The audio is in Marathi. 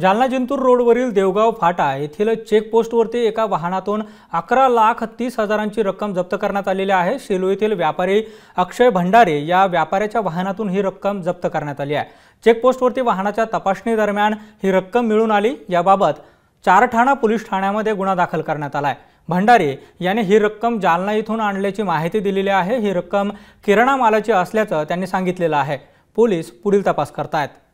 जालना जिंतूर रोडवरील देवगाव फाटा येथील चेकपोस्टवरती एका वाहनातून अकरा लाख तीस हजारांची रक्कम जप्त करण्यात आलेली आहे शेलू येथील व्यापारी अक्षय भंडारे या व्यापाऱ्याच्या वाहनातून ही रक्कम जप्त करण्यात आली आहे चेकपोस्टवरती वाहनाच्या तपासणी दरम्यान ही रक्कम मिळून आली याबाबत चारठाणा पोलीस ठाण्यामध्ये गुन्हा दाखल करण्यात आला आहे भंडारे याने ही रक्कम जालना इथून आणल्याची माहिती दिलेली आहे ही रक्कम किराणा मालाची असल्याचं त्यांनी सांगितलेलं आहे पोलीस पुढील तपास करतायत